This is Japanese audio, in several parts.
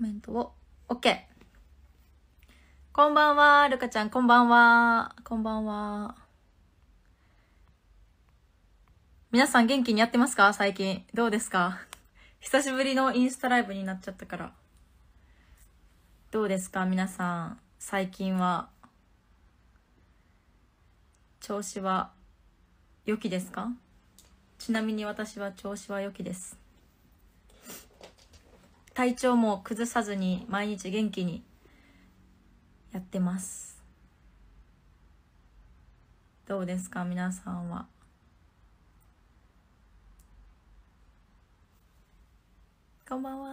メントを OK こんばんはルカちゃんこんばんはこんばんは皆さん元気にやってますか最近どうですか久しぶりのインスタライブになっちゃったからどうですか皆さん最近は調子は良きですかちなみに私は調子は良きです体調も崩さずに毎日元気にやってます。どうですか皆さんは。こんばんは。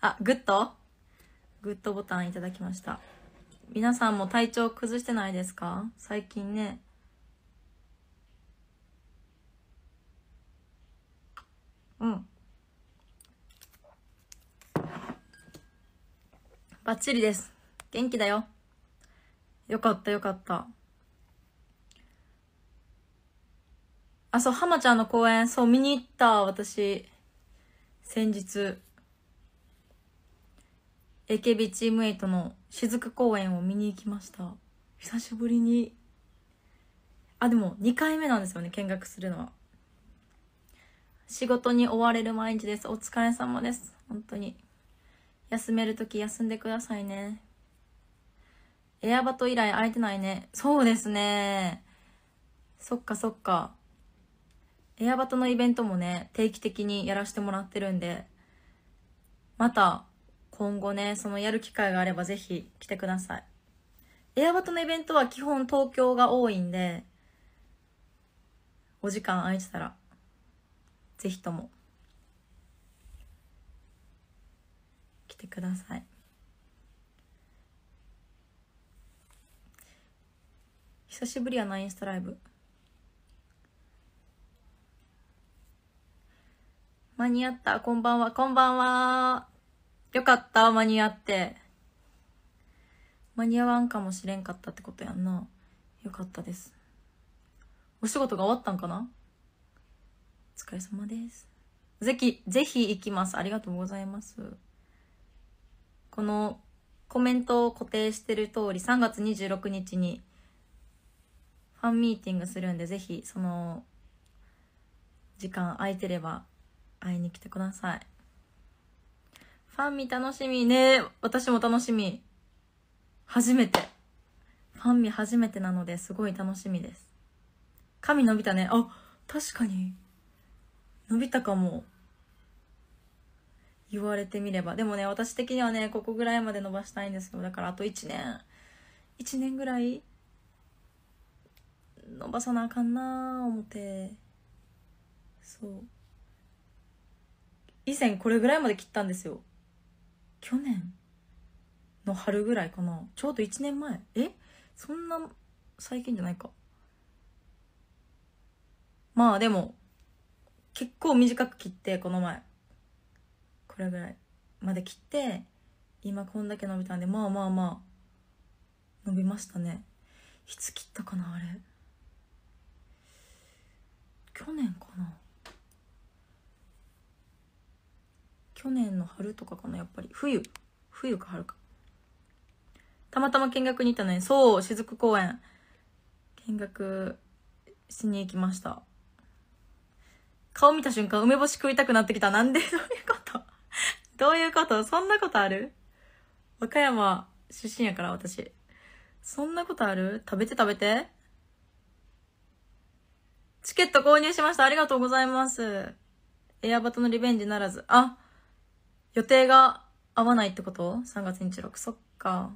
あ、グッドグッドボタンいただきました。皆さんも体調崩してないですか最近ね。うん。バッチリです。元気だよ。よかったよかった。あ、そう、浜ちゃんの公演、そう、見に行った、私。先日。AKB チーム8の雫公演を見に行きました。久しぶりに。あ、でも2回目なんですよね、見学するのは。仕事に追われる毎日です。お疲れ様です。本当に。休める時休んでくださいね。エアバト以来空いてないね。そうですね。そっかそっか。エアバトのイベントもね、定期的にやらせてもらってるんで、また今後ね、そのやる機会があればぜひ来てください。エアバトのイベントは基本東京が多いんで、お時間空いてたら、ぜひとも。てください久しぶりやなインスタライブ間に合ったこんばんはこんばんはよかった間に合って間に合わんかもしれんかったってことやんなよかったですお仕事が終わったんかなお疲れ様ですぜひ、ぜひ行きます。ありがとうございます。このコメントを固定してる通り3月26日にファンミーティングするんでぜひその時間空いてれば会いに来てくださいファンミ楽しみね私も楽しみ初めてファンミ初めてなのですごい楽しみです髪伸びたねあ確かに伸びたかも言われてみれば。でもね、私的にはね、ここぐらいまで伸ばしたいんですけど、だからあと1年、1年ぐらい、伸ばさなあかんなあ思って、そう。以前これぐらいまで切ったんですよ。去年の春ぐらいかな。ちょうど1年前。えそんな最近じゃないか。まあでも、結構短く切って、この前。らぐらいまで切って今こんだけ伸びたんでまあまあまあ伸びましたねいつ切ったかなあれ去年かな去年の春とかかなやっぱり冬冬か春かたまたま見学に行ったねそう雫公園見学しに行きました顔見た瞬間梅干し食いたくなってきたなんでどういうことどういうことそんなことある和歌山出身やから私。そんなことある食べて食べて。チケット購入しました。ありがとうございます。エアバトのリベンジならず。あ、予定が合わないってこと ?3 月26。そっか。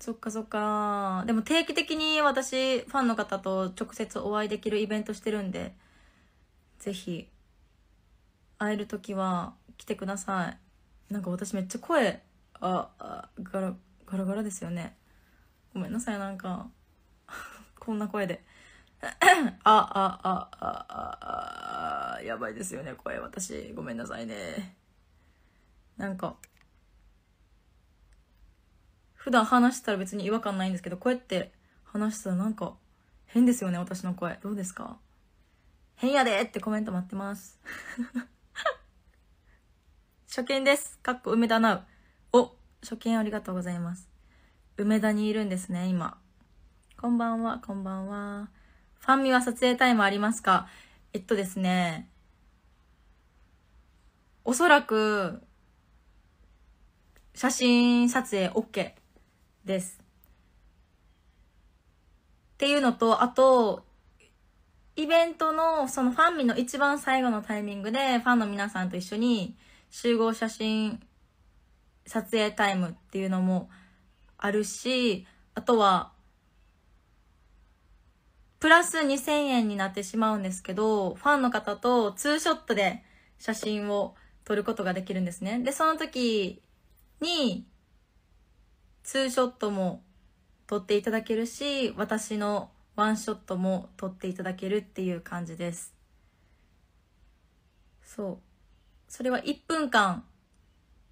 そっかそっか。でも定期的に私、ファンの方と直接お会いできるイベントしてるんで、ぜひ会える時は来てくださいなんか私めっちゃ声ああガラガラガラですよねごめんなさいなんか こんな声であああああああやばいですよね声私ごめんなさいねなんか普段話したら別に違和感ないんですけどこうやって話したらなんか変ですよね私の声どうですか変やでってコメント待ってます初見です。かっこ梅田なう。お、初見ありがとうございます。梅田にいるんですね、今。こんばんは、こんばんは。ファンミは撮影タイムありますかえっとですね。おそらく、写真撮影 OK です。っていうのと、あと、イベントの、そのファンミの一番最後のタイミングで、ファンの皆さんと一緒に、集合写真撮影タイムっていうのもあるし、あとは、プラス2000円になってしまうんですけど、ファンの方とツーショットで写真を撮ることができるんですね。で、その時に、ツーショットも撮っていただけるし、私のワンショットも撮っていただけるっていう感じです。そう。それは1分間っ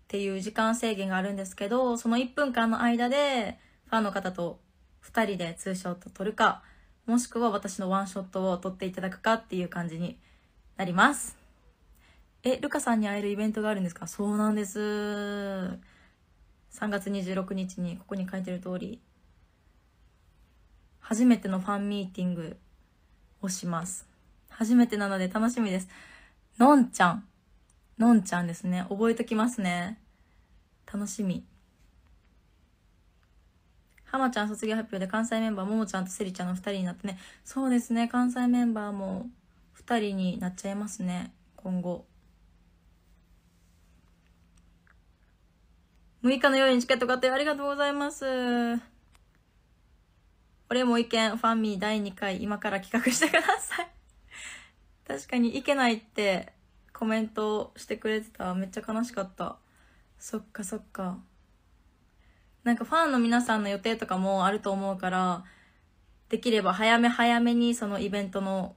ていう時間制限があるんですけど、その1分間の間でファンの方と2人でツーショット撮るか、もしくは私のワンショットを撮っていただくかっていう感じになります。え、ルカさんに会えるイベントがあるんですかそうなんです。3月26日にここに書いてる通り、初めてのファンミーティングをします。初めてなので楽しみです。のんちゃん。のんちゃんですね。覚えときますね。楽しみ。浜ちゃん卒業発表で関西メンバーももちゃんとせりちゃんの2人になってね。そうですね。関西メンバーも2人になっちゃいますね。今後。6日の夜にチケット買ってありがとうございます。俺も意見、ファンミー第2回、今から企画してください。確かに行けないってコメントしてくれてためっちゃ悲しかったそっかそっかなんかファンの皆さんの予定とかもあると思うからできれば早め早めにそのイベントの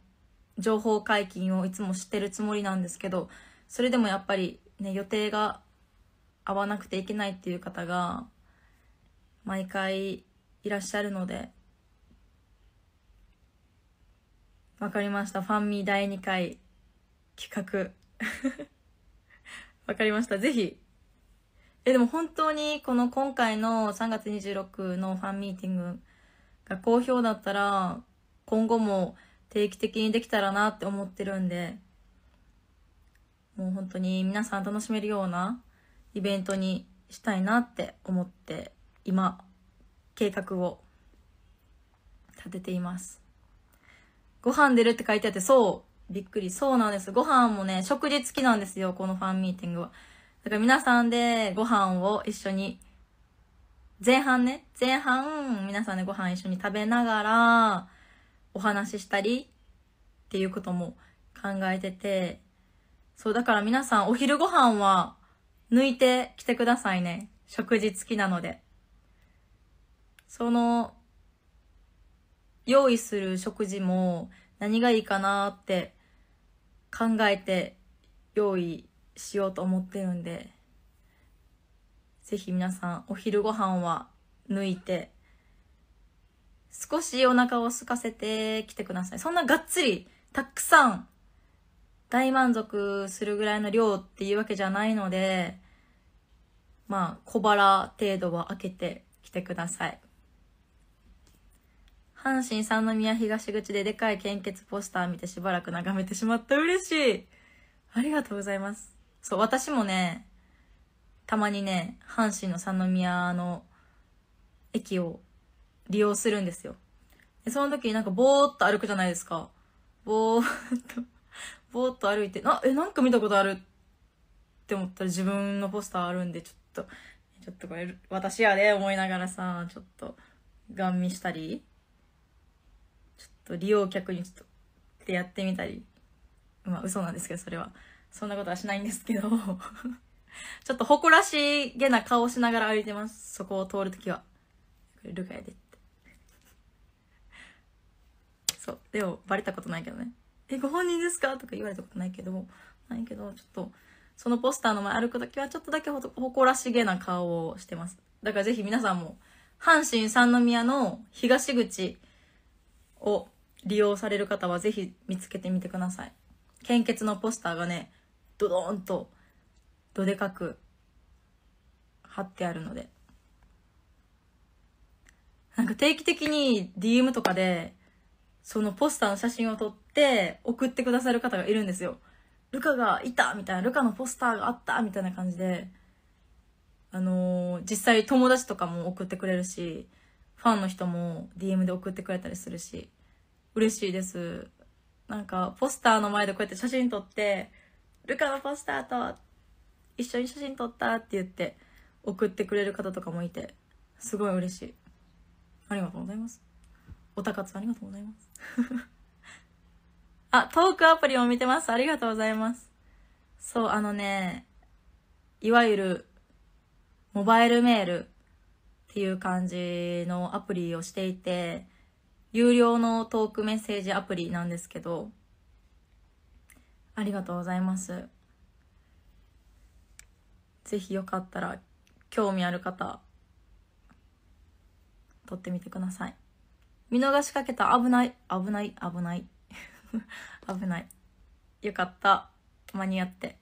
情報解禁をいつも知ってるつもりなんですけどそれでもやっぱりね予定が合わなくていけないっていう方が毎回いらっしゃるのでわかりましたファンミ第2回企画 わかりました。ぜひ。え、でも本当にこの今回の3月26のファンミーティングが好評だったら、今後も定期的にできたらなって思ってるんで、もう本当に皆さん楽しめるようなイベントにしたいなって思って、今、計画を立てています。ご飯出るって書いてあって、そう、びっくり。そうなんです。ご飯もね、食事付きなんですよ、このファンミーティングは。だから皆さんでご飯を一緒に、前半ね、前半、皆さんでご飯一緒に食べながら、お話ししたり、っていうことも考えてて、そう、だから皆さんお昼ご飯は抜いてきてくださいね。食事付きなので。その、用意する食事も何がいいかなって考えて用意しようと思ってるんで、ぜひ皆さんお昼ご飯は抜いて、少しお腹を空かせてきてください。そんながっつり、たくさん、大満足するぐらいの量っていうわけじゃないので、まあ、小腹程度は開けてきてください。阪神三宮東口ででかい献血ポスター見てしばらく眺めてしまった嬉しいありがとうございますそう私もねたまにね阪神の三宮の駅を利用するんですよでその時になんかぼーっと歩くじゃないですかぼーっとぼーっと歩いてあえなんか見たことあるって思ったら自分のポスターあるんでちょっとちょっとこれ私やで思いながらさちょっとガン見したりと利用客にちょっとやってみたりまあ嘘なんですけどそれはそんなことはしないんですけど ちょっと誇らしげな顔しながら歩いてますそこを通るときはルカやでってそうでもバレたことないけどね「えご本人ですか?」とか言われたことないけどないけどちょっとそのポスターの前歩くときはちょっとだけ誇らしげな顔をしてますだからぜひ皆さんも阪神三宮の東口を利用される方はぜひ見つけてみてください。献血のポスターがね、ドドーンと、どでかく、貼ってあるので。なんか定期的に DM とかで、そのポスターの写真を撮って送ってくださる方がいるんですよ。ルカがいたみたいな、ルカのポスターがあったみたいな感じで、あのー、実際友達とかも送ってくれるし、ファンの人も DM で送ってくれたりするし、嬉しいです。なんか、ポスターの前でこうやって写真撮って、ルカのポスターと一緒に写真撮ったって言って送ってくれる方とかもいて、すごい嬉しい。ありがとうございます。おたかつありがとうございます。あ、トークアプリも見てます。ありがとうございます。そう、あのね、いわゆる、モバイルメールっていう感じのアプリをしていて、有料のトークメッセージアプリなんですけど、ありがとうございます。ぜひよかったら、興味ある方、撮ってみてください。見逃しかけた危ない、危ない、危ない。危ない。よかった。間に合って。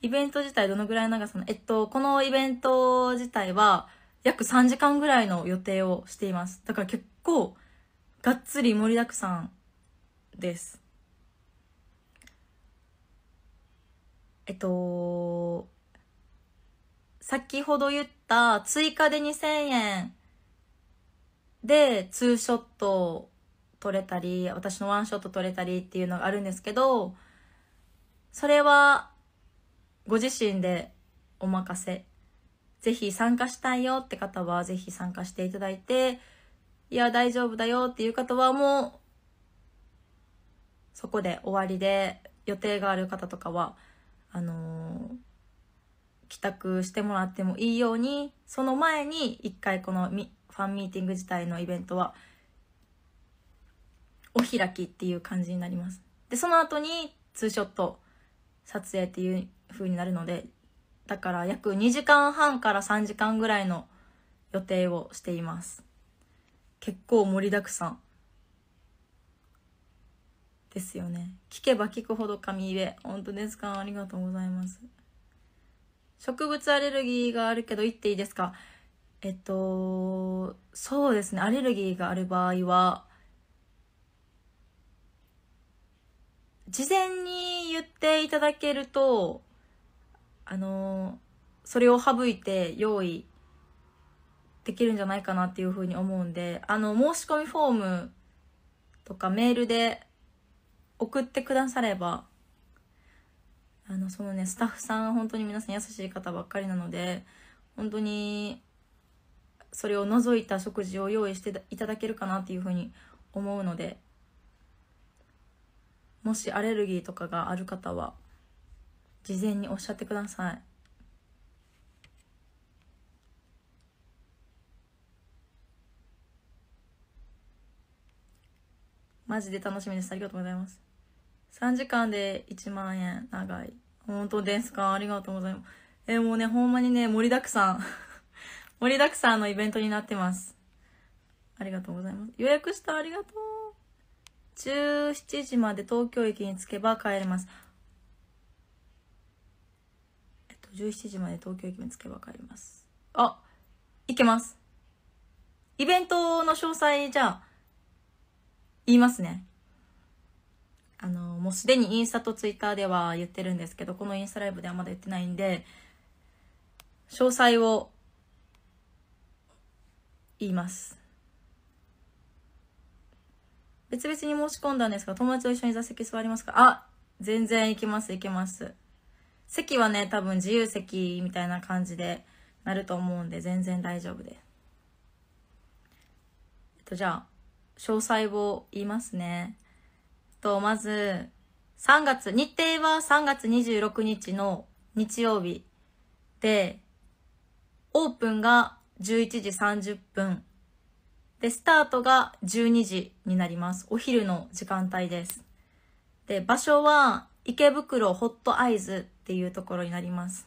イベント自体どのぐらい長さのえっと、このイベント自体は約3時間ぐらいの予定をしています。だから結構がっつり盛りだくさんです。えっと、先ほど言った追加で2000円でツーショット撮れたり、私のワンショット撮れたりっていうのがあるんですけど、それはご自身でお任せ。ぜひ参加したいよって方はぜひ参加していただいて、いや、大丈夫だよっていう方はもう、そこで終わりで、予定がある方とかは、あのー、帰宅してもらってもいいように、その前に一回このファンミーティング自体のイベントは、お開きっていう感じになります。で、その後にツーショット撮影っていう風になるので、だから約2時間半から3時間ぐらいの予定をしています。結構盛りだくさんですよね聞けば聞くほど髪入れ本当ですかありがとうございます植物アレルギーがあるけど言っていいですかえっとそうですねアレルギーがある場合は事前に言っていただけるとあのそれを省いて用意できるんじゃないかなっていうふうに思うんで、あの、申し込みフォームとかメールで送ってくだされば、あの、そのね、スタッフさん、本当に皆さん優しい方ばっかりなので、本当に、それを除いた食事を用意していただけるかなっていうふうに思うので、もしアレルギーとかがある方は、事前におっしゃってください。マジで楽しみです。ありがとうございます。3時間で1万円。長い。本当ですかありがとうございます。えもうね、ほんまにね、盛りだくさん。盛りだくさんのイベントになってます。ありがとうございます。予約したありがとう。17時まで東京駅に着けば帰れます。えっと、17時まで東京駅に着けば帰ります。あ、行けます。イベントの詳細じゃあ、言いますね。あの、もうすでにインスタとツイッターでは言ってるんですけど、このインスタライブではまだ言ってないんで、詳細を言います。別々に申し込んだんですが、友達と一緒に座席座りますかあ、全然行きます、行きます。席はね、多分自由席みたいな感じでなると思うんで、全然大丈夫です。えっと、じゃあ、詳細を言いますね。と、まず、3月、日程は3月26日の日曜日で、オープンが11時30分。で、スタートが12時になります。お昼の時間帯です。で、場所は池袋ホットアイズっていうところになります。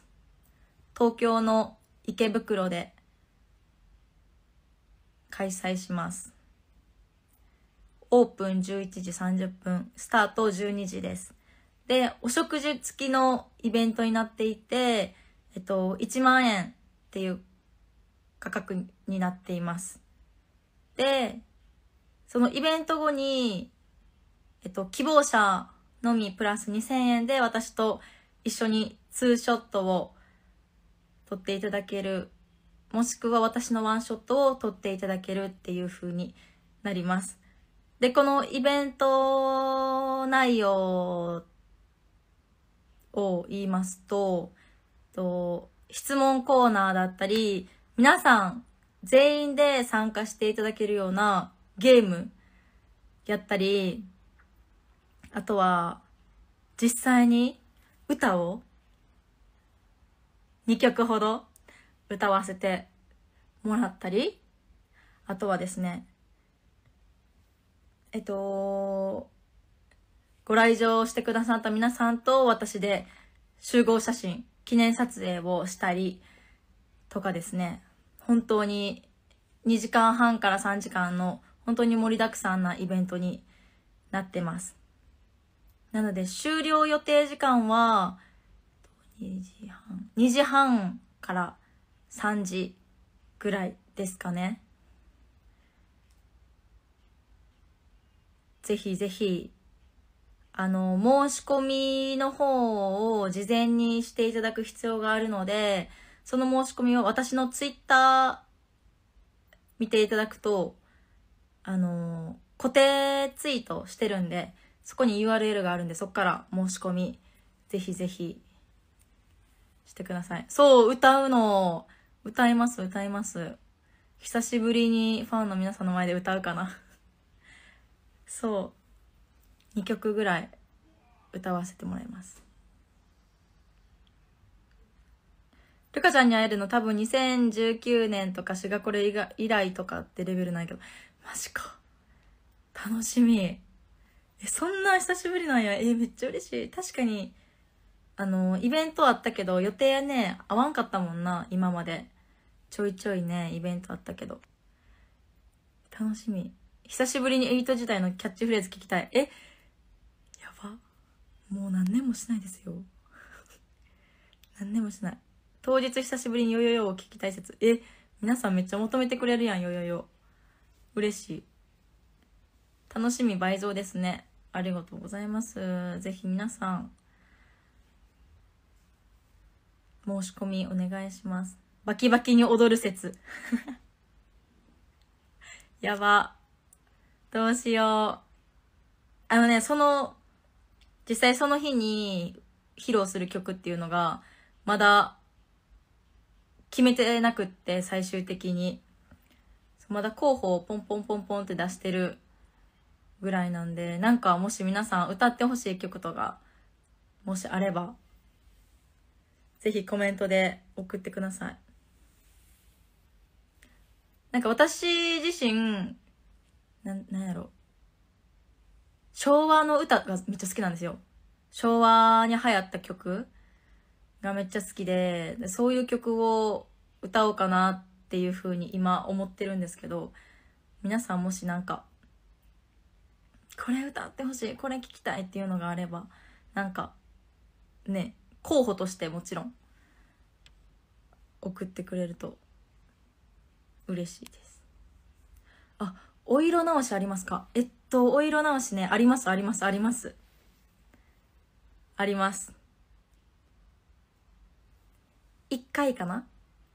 東京の池袋で開催します。オープン11時30分、スタート12時です。で、お食事付きのイベントになっていて、えっと、1万円っていう価格になっています。で、そのイベント後に、えっと、希望者のみプラス2000円で私と一緒にツーショットを撮っていただける、もしくは私のワンショットを撮っていただけるっていう風になります。で、このイベント内容を言いますと、と質問コーナーだったり、皆さん全員で参加していただけるようなゲームやったり、あとは実際に歌を2曲ほど歌わせてもらったり、あとはですね、えっと、ご来場してくださった皆さんと私で集合写真、記念撮影をしたりとかですね、本当に2時間半から3時間の本当に盛りだくさんなイベントになってます。なので終了予定時間は2時半、2時半から3時ぐらいですかね。ぜひぜひ、あの、申し込みの方を事前にしていただく必要があるので、その申し込みを私のツイッター見ていただくと、あの、固定ツイートしてるんで、そこに URL があるんで、そこから申し込み、ぜひぜひ、してください。そう、歌うの、歌います、歌います。久しぶりにファンの皆さんの前で歌うかな。そう2曲ぐらい歌わせてもらいますルカちゃんに会えるの多分2019年とかシガコレ以来とかってレベルないけどマジか楽しみえそんな久しぶりなんやえめっちゃ嬉しい確かにあのイベントあったけど予定ね合わんかったもんな今までちょいちょいねイベントあったけど楽しみ久しぶりにエリート時代のキャッチフレーズ聞きたい。えやば。もう何年もしないですよ。何年もしない。当日久しぶりにヨヨヨを聞きたい説。え皆さんめっちゃ求めてくれるやん、ヨヨヨ。嬉しい。楽しみ倍増ですね。ありがとうございます。ぜひ皆さん、申し込みお願いします。バキバキに踊る説。やば。どうしよう。あのね、その、実際その日に披露する曲っていうのが、まだ、決めてなくって、最終的に。まだ候補をポンポンポンポンって出してるぐらいなんで、なんかもし皆さん歌ってほしい曲とか、もしあれば、ぜひコメントで送ってください。なんか私自身、な、なんやろう。昭和の歌がめっちゃ好きなんですよ。昭和に流行った曲がめっちゃ好きで、そういう曲を歌おうかなっていうふうに今思ってるんですけど、皆さんもしなんか、これ歌ってほしい、これ聴きたいっていうのがあれば、なんか、ね、候補としてもちろん、送ってくれると嬉しいです。あ、お色直しありますかえっと、お色直しね、あります、あります、あります。あります。一回かな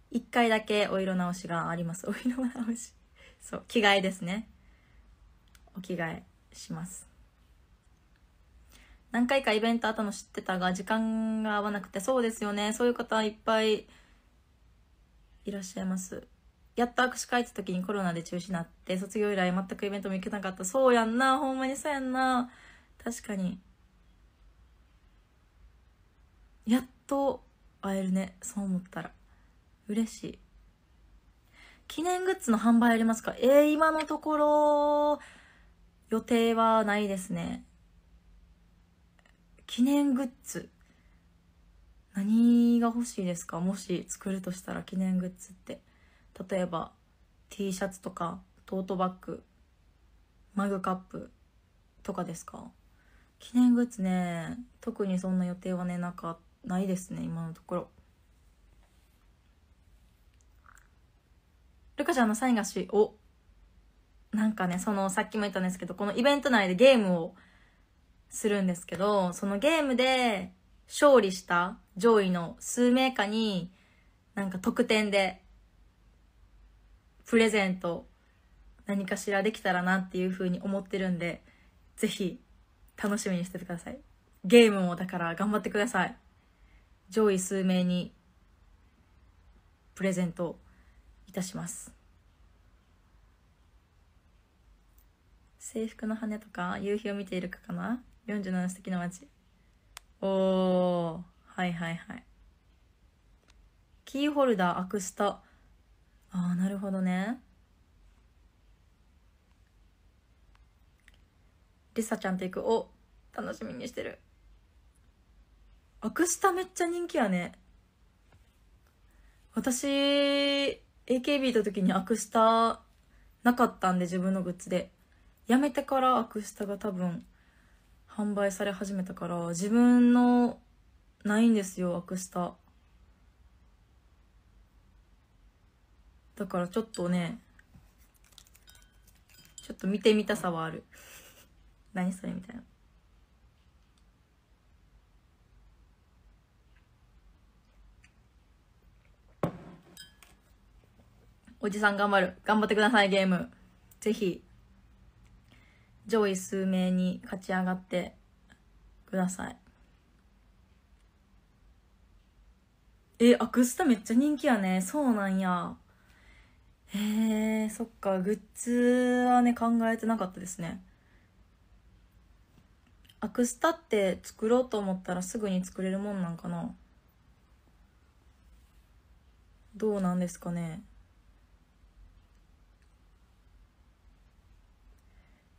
一回だけお色直しがあります。お色直し。そう、着替えですね。お着替えします。何回かイベントあったの知ってたが、時間が合わなくて、そうですよね。そういう方いっぱいいらっしゃいます。やっと握手会った時にコロナで中止になって、卒業以来全くイベントも行けなかった。そうやんな。ほんまにそうやんな。確かに。やっと会えるね。そう思ったら。嬉しい。記念グッズの販売ありますかえー、今のところ、予定はないですね。記念グッズ。何が欲しいですかもし作るとしたら記念グッズって。例えば T シャツとかトートバッグマグカップとかですか記念グッズね特にそんな予定はねなかないですね今のところルカちゃんのサインがしおなんかねそのさっきも言ったんですけどこのイベント内でゲームをするんですけどそのゲームで勝利した上位の数名かになんか特典でプレゼント何かしらできたらなっていうふうに思ってるんで、ぜひ楽しみにしててください。ゲームもだから頑張ってください。上位数名にプレゼントいたします。制服の羽とか夕日を見ているかかな ?47 素敵な街。おー、はいはいはい。キーホルダー、アクスタ、ああなるほどねりさちゃんと行くお楽しみにしてるアクスタめっちゃ人気やね私 AKB いた時にアクスタなかったんで自分のグッズでやめてからアクスタが多分販売され始めたから自分のないんですよアクスタだからちょっとね、ちょっと見てみたさはある。何それみたいな。おじさん頑張る。頑張ってください、ゲーム。ぜひ、上位数名に勝ち上がってください。え、アクスタめっちゃ人気やね。そうなんや。へえそっかグッズはね考えてなかったですねアクスタって作ろうと思ったらすぐに作れるもんなんかなどうなんですかね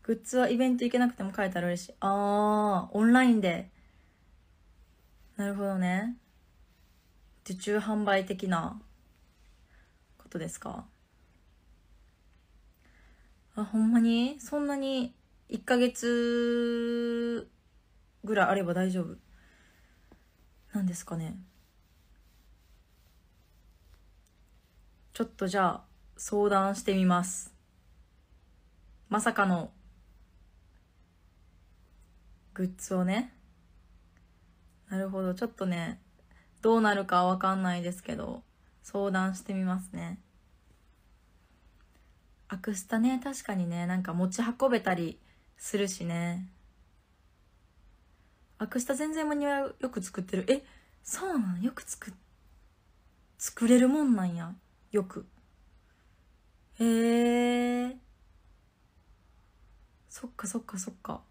グッズはイベント行けなくても書いたら嬉しい。ああ、オンラインで。なるほどね。受注販売的なことですかあ、ほんまにそんなに1ヶ月ぐらいあれば大丈夫なんですかね。ちょっとじゃあ相談してみます。まさかのグッズをね。なるほど。ちょっとね、どうなるかわかんないですけど、相談してみますね。アクスタね、確かにね、なんか持ち運べたりするしね。アクスタ全然間に合う。よく作ってる。え、そうなんよく作、作れるもんなんや。よく。へえー。そっかそっかそっか。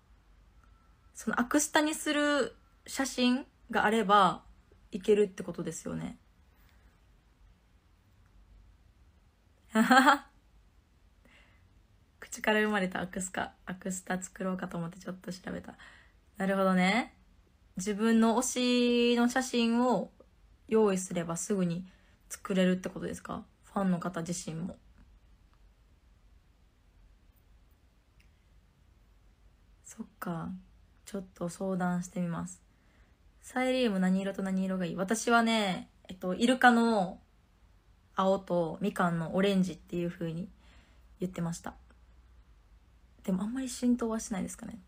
そのアクスタにする写真があればいけるってことですよね。あはは。口から生まれたアクスカ、アクスタ作ろうかと思ってちょっと調べた。なるほどね。自分の推しの写真を用意すればすぐに作れるってことですかファンの方自身も。そっか。ちょっと相談してみます。サイリウム何色と何色がいい私はね、えっと、イルカの青とみかんのオレンジっていう風に言ってました。でもあんまり浸透はしないですかね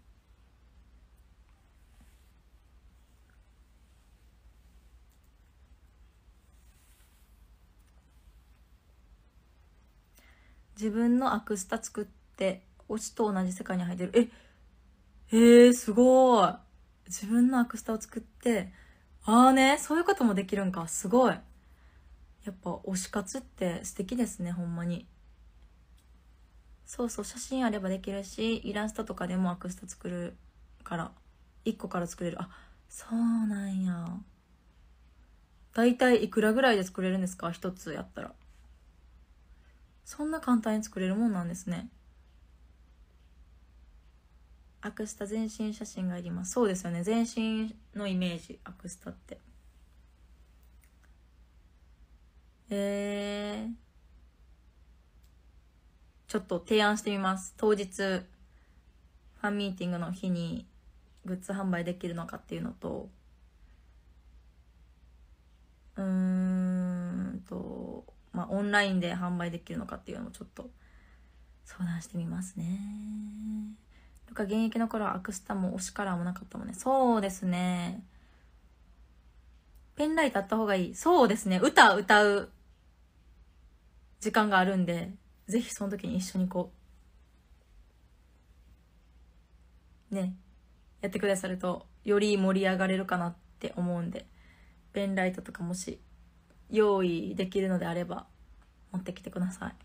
自分のアクスタ作って推しと同じ世界に入ってるええー、すごい自分のアクスタを作ってああねそういうこともできるんかすごいやっぱ推し活って素敵ですねほんまにそうそう写真あればできるしイラストとかでもアクスタ作るから1個から作れるあそうなんや大体いくらぐらいで作れるんですか1つやったらそんな簡単に作れるもんなんですねアクスタ全身写真がいりますそうですよね全身のイメージアクスタってえー、ちょっと提案してみます。当日、ファンミーティングの日にグッズ販売できるのかっていうのと、うーんと、まあ、オンラインで販売できるのかっていうのもちょっと相談してみますね。んか現役の頃はアクスタも推しカラーもなかったもんね。そうですね。ペンライトあった方がいい。そうですね。歌歌う時間があるんで、ぜひその時に一緒にこうねやってくださるとより盛り上がれるかなって思うんでペンライトとかもし用意できるのであれば持ってきてください。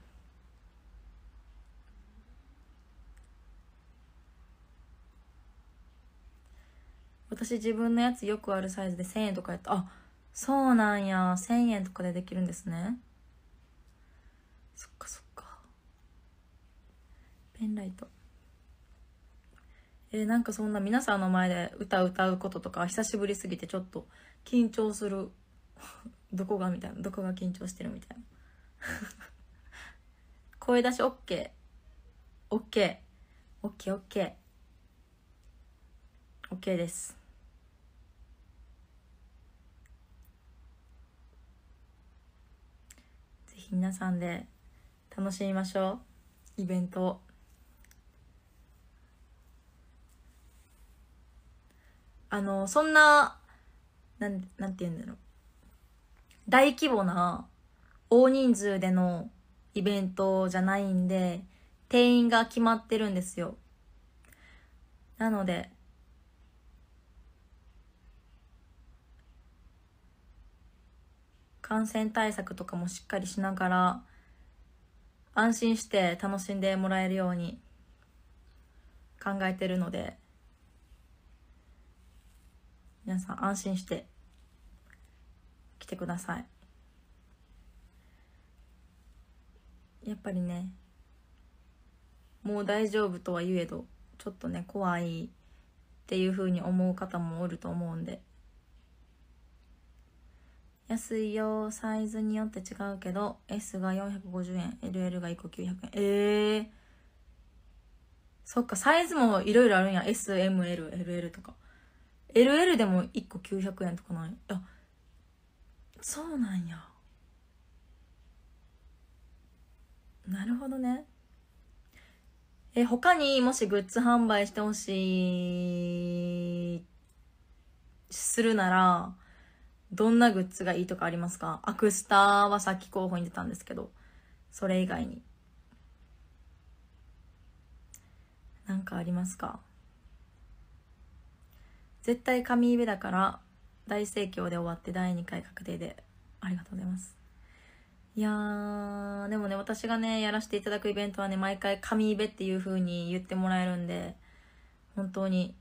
私自分のやつよくあるサイズで1000円とかやったあそうなんや1000円とかでできるんですねそっかそっかペンライトえー、なんかそんな皆さんの前で歌歌うこととか久しぶりすぎてちょっと緊張する どこがみたいなどこが緊張してるみたいな 声出し OKOKOKOKOK、OK ですぜひ皆さんで楽しみましょうイベントを。あの、そんな、なん、なんて言うんだろう。大規模な大人数でのイベントじゃないんで、定員が決まってるんですよ。なので、感染対策とかもしっかりしながら、安心して楽しんでもらえるように考えてるので、皆さん安心して来てくださいやっぱりねもう大丈夫とは言えどちょっとね怖いっていうふうに思う方もおると思うんで安いよサイズによって違うけど S が450円 LL が1個900円えー、そっかサイズもいろいろあるんや SMLLL とか LL でも1個900円とかないあそうなんやなるほどねえ他にもしグッズ販売してほしいするならどんなグッズがいいとかありますかアクスターはさっき候補に出たんですけどそれ以外になんかありますか絶対神イベだから大盛況で終わって第2回確定でありがとうございますいやーでもね私がねやらせていただくイベントはね毎回神イベっていう風に言ってもらえるんで本当に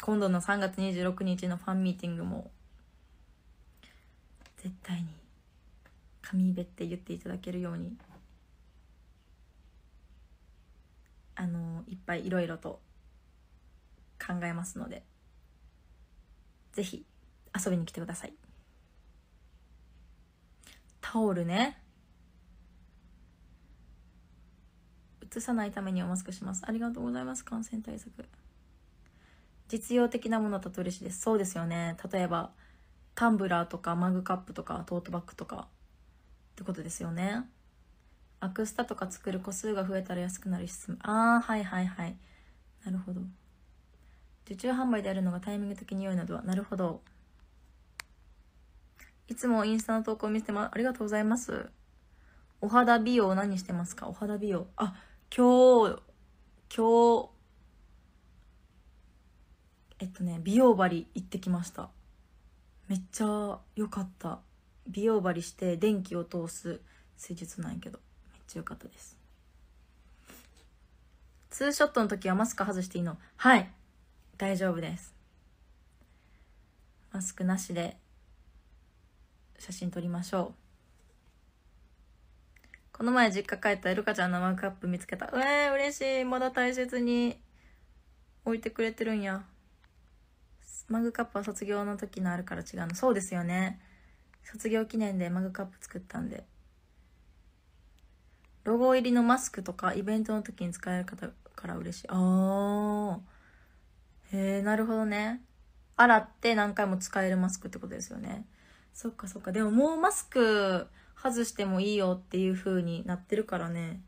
今度の3月26日のファンミーティングも絶対に神イベって言っていただけるようにあのいっぱいいろいろと考えますので是非遊びに来てくださいタオルね移さないためにおマスクしますありがとうございます感染対策実用的なものだと嬉しいですそうですよね例えばタンブラーとかマグカップとかトートバッグとかってことですよねアクスタとか作る個数が増えたら安くなる質問ああはいはいはいなるほど受注販売であるのがタイミング的に良いなどはなるほどいつもインスタの投稿見せてもありがとうございますお肌美容何してますかお肌美容あ今日今日えっとね美容針行ってきましためっちゃ良かった美容針して電気を通す施術なんやけどめっちゃ良かったですツーショットの時はマスク外していいのはい大丈夫ですマスクなしで写真撮りましょうこの前実家帰ったルカちゃんのマグカップ見つけたうえー、嬉しいまだ大切に置いてくれてるんやマグカップは卒業の時のあるから違うのそうですよね卒業記念でマグカップ作ったんでロゴ入りのマスクとかイベントの時に使える方から嬉しいああへえ、なるほどね。洗って何回も使えるマスクってことですよね。そっかそっか。でももうマスク外してもいいよっていう風になってるからね。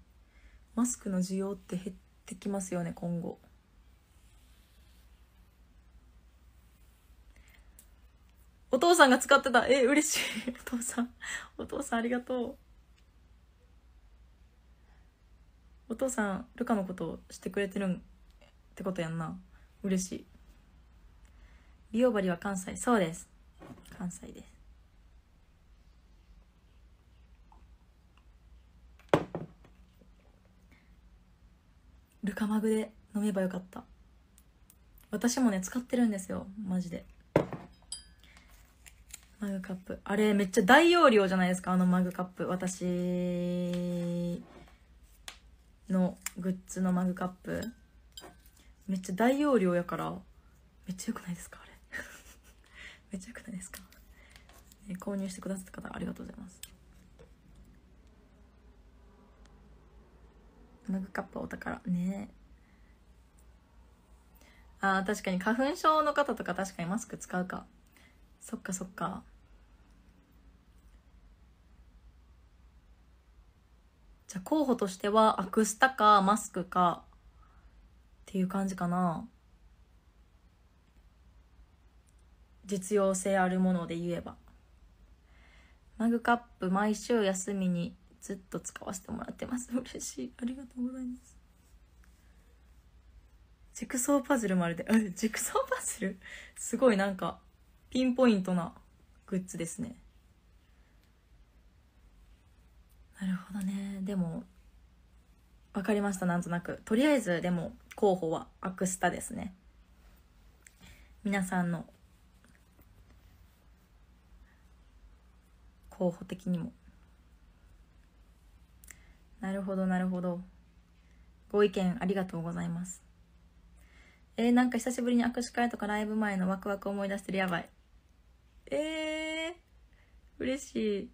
マスクの需要って減ってきますよね、今後。お父さんが使ってた。え、嬉しい。お父さん。お父さんありがとう。お父さん、ルカのことしてくれてるんってことやんな。嬉しい美容針は関西そうです関西ですルカマグで飲めばよかった私もね使ってるんですよマジでマグカップあれめっちゃ大容量じゃないですかあのマグカップ私のグッズのマグカップめっちゃ大容量やからめっちゃ良くないですかあれめっちゃ良くないですか、ね、購入してくださった方ありがとうございますマグカップお宝ねあ確かに花粉症の方とか確かにマスク使うかそっかそっかじゃあ候補としてはアクスタかマスクかっていう感じかな実用性あるもので言えばマグカップ毎週休みにずっと使わせてもらってます 嬉しいありがとうございます熟グパズルまるで熟グパズルすごいなんかピンポイントなグッズですねなるほどねでも分かりましたなんとなくとりあえずでも候補はアクスタですね皆さんの候補的にもなるほどなるほどご意見ありがとうございますえー、なんか久しぶりに握手会とかライブ前のワクワク思い出してるやばいえー、嬉しい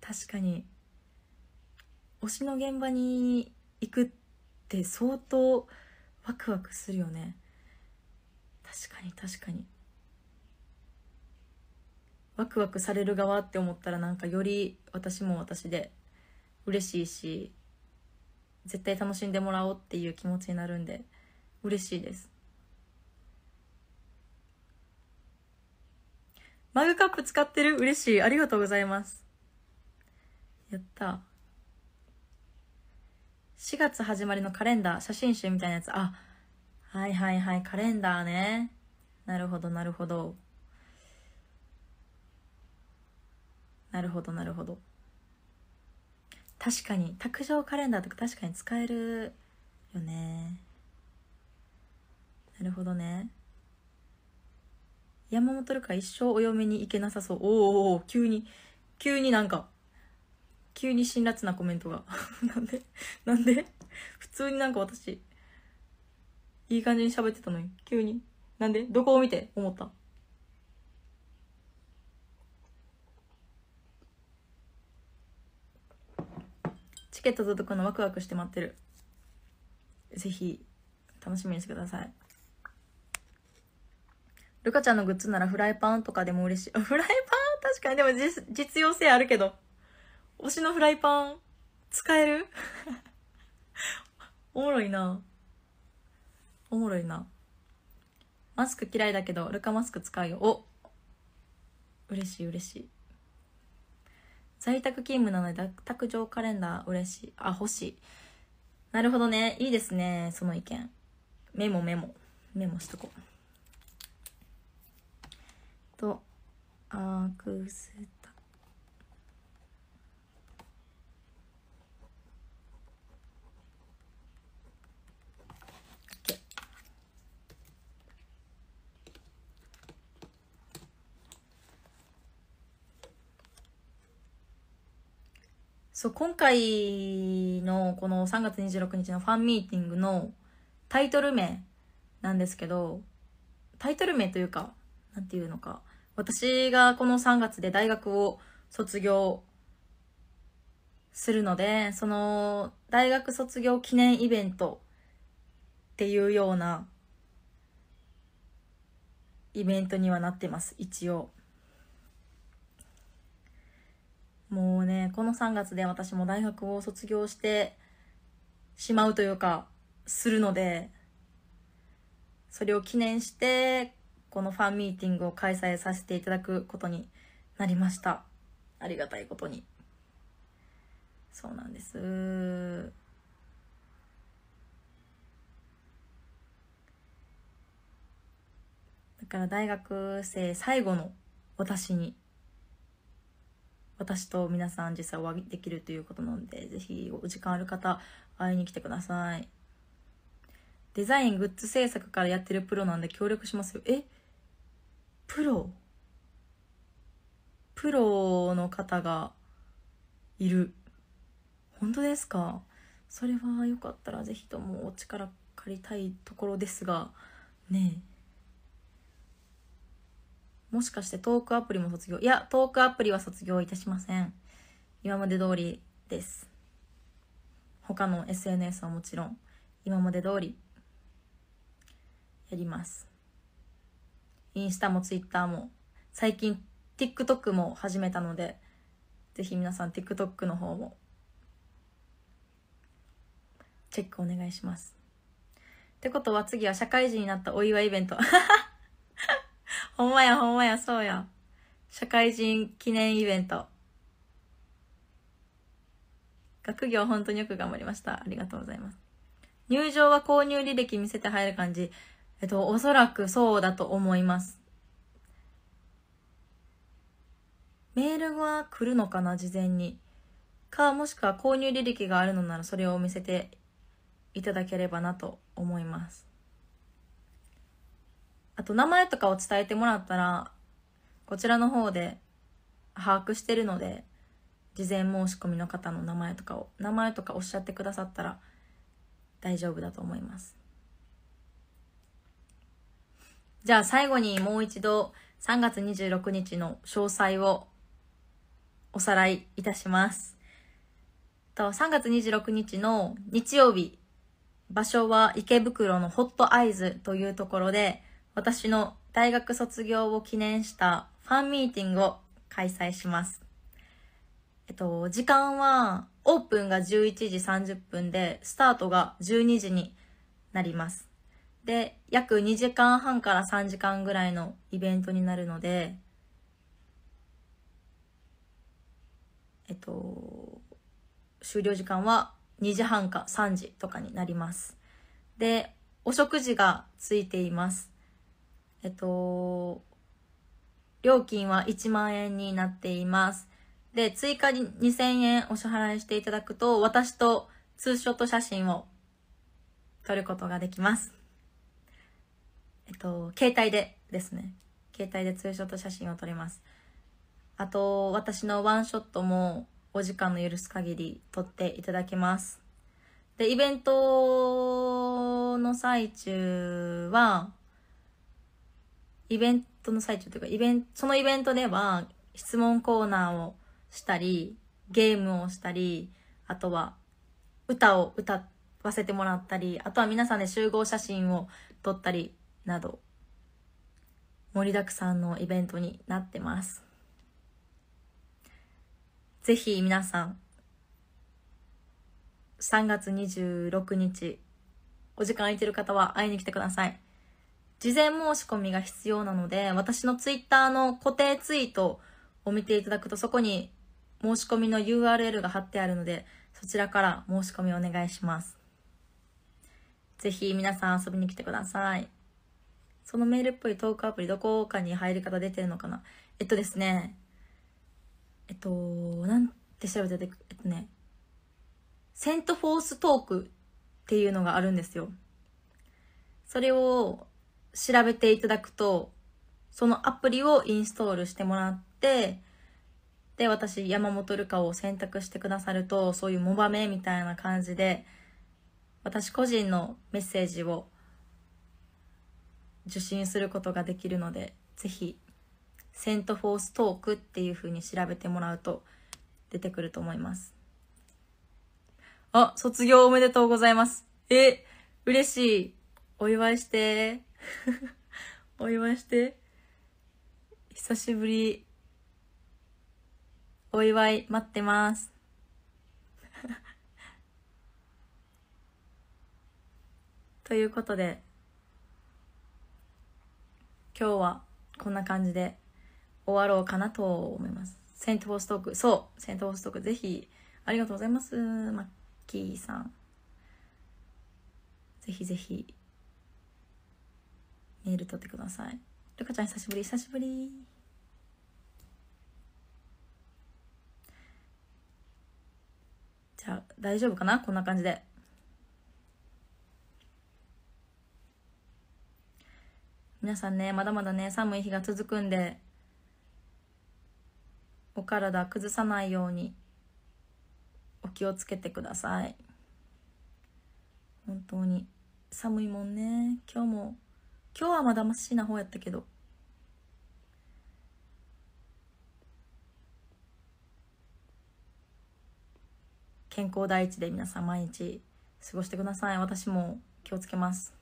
確かに推しの現場に行くって相当ワクワクするよね確かに確かにワクワクされる側って思ったらなんかより私も私で嬉しいし絶対楽しんでもらおうっていう気持ちになるんで嬉しいですマグカップ使ってる嬉しいありがとうございますやった4月始まりのカレンダー、写真集みたいなやつ。あ、はいはいはい、カレンダーね。なるほど、なるほど。なるほど、なるほど。確かに、卓上カレンダーとか確かに使えるよね。なるほどね。山本るか一生お嫁に行けなさそう。おーおー急に、急になんか、急に辛辣なコメントが なんでなんで普通になんか私いい感じに喋ってたのに急になんでどこを見て思ったチケット届くのワクワクして待ってるぜひ楽しみにしてくださいルカちゃんのグッズならフライパンとかでも嬉しい フライパン確かにでも実用性あるけど推しのフライパン、使える おもろいな。おもろいな。マスク嫌いだけど、ルカマスク使うよ。お嬉しい嬉しい。在宅勤務なので、卓上カレンダー嬉しい。あ、欲しい。なるほどね。いいですね。その意見。メモメモ。メモしとこう。と、アクスそう、今回のこの3月26日のファンミーティングのタイトル名なんですけど、タイトル名というか、なんていうのか、私がこの3月で大学を卒業するので、その大学卒業記念イベントっていうようなイベントにはなってます、一応。この3月で私も大学を卒業してしまうというか、するので、それを記念して、このファンミーティングを開催させていただくことになりました。ありがたいことに。そうなんです。だから大学生最後の私に私と皆さん実際お会いできるということなので、ぜひお時間ある方、会いに来てください。デザイン、グッズ制作からやってるプロなんで協力しますよ。えプロプロの方がいる。本当ですかそれはよかったらぜひともお力借りたいところですが、ねえ。もしかしてトークアプリも卒業いや、トークアプリは卒業いたしません。今まで通りです。他の SNS はもちろん、今まで通り、やります。インスタもツイッターも、最近 TikTok も始めたので、ぜひ皆さん TikTok の方も、チェックお願いします。ってことは次は社会人になったお祝いイベント。ほんまやほんまや、そうや。社会人記念イベント。学業本当によく頑張りました。ありがとうございます。入場は購入履歴見せて入る感じ。えっと、おそらくそうだと思います。メールは来るのかな事前に。か、もしくは購入履歴があるのならそれを見せていただければなと思います。あと名前とかを伝えてもらったら、こちらの方で把握してるので、事前申し込みの方の名前とかを、名前とかおっしゃってくださったら大丈夫だと思います。じゃあ最後にもう一度3月26日の詳細をおさらいいたします。と3月26日の日曜日、場所は池袋のホットアイズというところで、私の大学卒業を記念したファンミーティングを開催します。えっと、時間はオープンが11時30分で、スタートが12時になります。で、約2時間半から3時間ぐらいのイベントになるので、えっと、終了時間は2時半か3時とかになります。で、お食事がついています。えっと、料金は1万円になっています。で、追加に2000円お支払いしていただくと、私とツーショット写真を撮ることができます。えっと、携帯でですね。携帯でツーショット写真を撮れます。あと、私のワンショットもお時間の許す限り撮っていただけます。で、イベントの最中は、イベントの最中というか、イベント、そのイベントでは、質問コーナーをしたり、ゲームをしたり、あとは、歌を歌わせてもらったり、あとは皆さんで集合写真を撮ったりなど、盛りだくさんのイベントになってます。ぜひ皆さん、3月26日、お時間空いてる方は会いに来てください。事前申し込みが必要なので、私のツイッターの固定ツイートを見ていただくと、そこに申し込みの URL が貼ってあるので、そちらから申し込みお願いします。ぜひ皆さん遊びに来てください。そのメールっぽいトークアプリどこかに入り方出てるのかなえっとですね、えっと、なんて調べてて、えっとね、セントフォーストークっていうのがあるんですよ。それを調べていただくと、そのアプリをインストールしてもらって、で、私、山本ルカを選択してくださると、そういうモバメみたいな感じで、私個人のメッセージを受信することができるので、ぜひ、セントフォーストークっていうふうに調べてもらうと出てくると思います。あ、卒業おめでとうございます。え、嬉しい。お祝いして。お祝いして。久しぶり。お祝い待ってます。ということで、今日はこんな感じで終わろうかなと思います。セントフォーストーク、そう、セントフォーストーク、ぜひ、ありがとうございます、マッキーさん。ぜひぜひ。メール取ってくださいルカちゃん久しぶり久しぶりじゃあ大丈夫かなこんな感じで皆さんねまだまだね寒い日が続くんでお体崩さないようにお気をつけてください本当に寒いもんね今日も今日はまだましな方やったけど健康第一で皆さん毎日過ごしてください私も気をつけます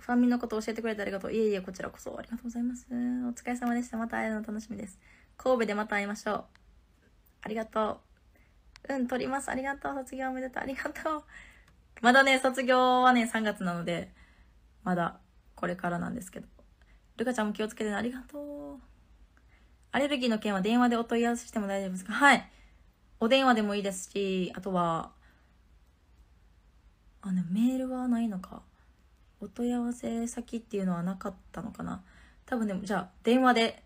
ファミのこと教えてくれてありがとう。いえいえ、こちらこそありがとうございます。お疲れ様でした。また会えるの楽しみです。神戸でまた会いましょう。ありがとう。うん、取ります。ありがとう。卒業おめでとう。ありがとう。まだね、卒業はね、3月なので、まだこれからなんですけど。ルカちゃんも気をつけてね。ありがとう。アレルギーの件は電話でお問い合わせしても大丈夫ですかはい。お電話でもいいですし、あとは、あの、メールはないのか。お問い合わせ先っていうのはなかったのかな。多分でも、じゃあ、電話で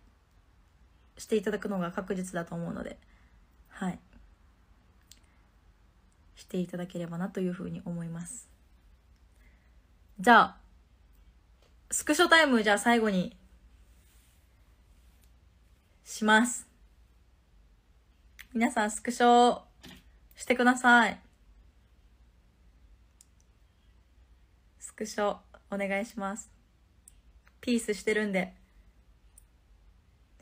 していただくのが確実だと思うので。はいしていただければなというふうに思いますじゃあスクショタイムじゃあ最後にします皆さんスクショしてくださいスクショお願いしますピースしてるんで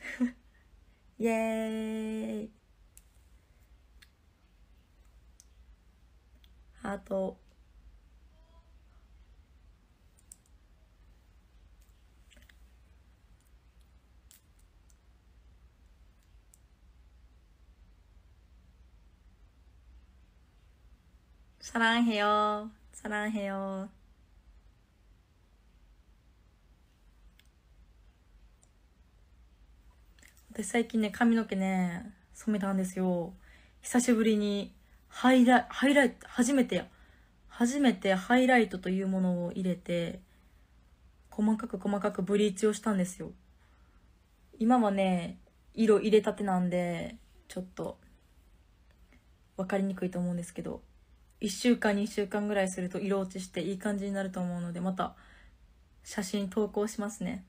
イエーイハート사랑해요사랑해요私最近ね髪の毛ね染めたんですよ久しぶりにハイライ、ハイライト、初めて、や。初めてハイライトというものを入れて、細かく細かくブリーチをしたんですよ。今はね、色入れたてなんで、ちょっと、わかりにくいと思うんですけど、1週間2週間ぐらいすると色落ちしていい感じになると思うので、また、写真投稿しますね。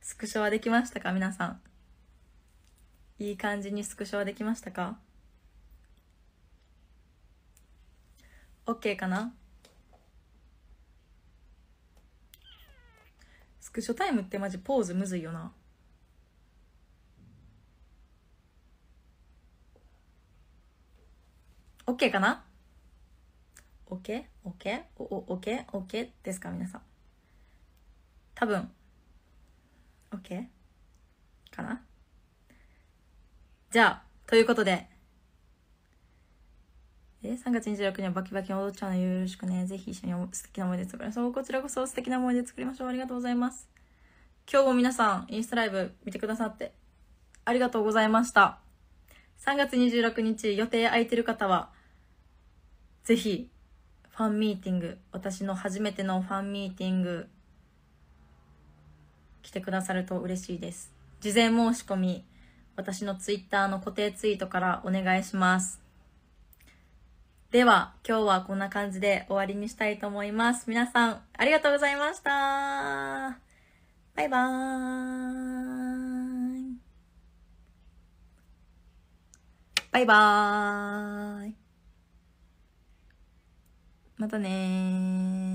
スクショはできましたか皆さん。いい感じにスクショはできましたか ?OK かなスクショタイムってマジポーズむずいよな。OK かな ?OK?OK?OK?OK?、OK? OK? OK? ですか皆さん。多分、OK? かなじゃあ、ということで。え、3月26日にはバキバキお踊っちゃうのよろしくね。ぜひ一緒に素敵な思い出作りましょう。こちらこそ素敵な思い出作りましょう。ありがとうございます。今日も皆さん、インスタライブ見てくださって、ありがとうございました。3月26日予定空いてる方は、ぜひ、ファンミーティング、私の初めてのファンミーティング、来てくださると嬉しいです。事前申し込み、私のツイッターの固定ツイートからお願いします。では、今日はこんな感じで終わりにしたいと思います。皆さん、ありがとうございました。バイバーイ。バイバーイ。またねー。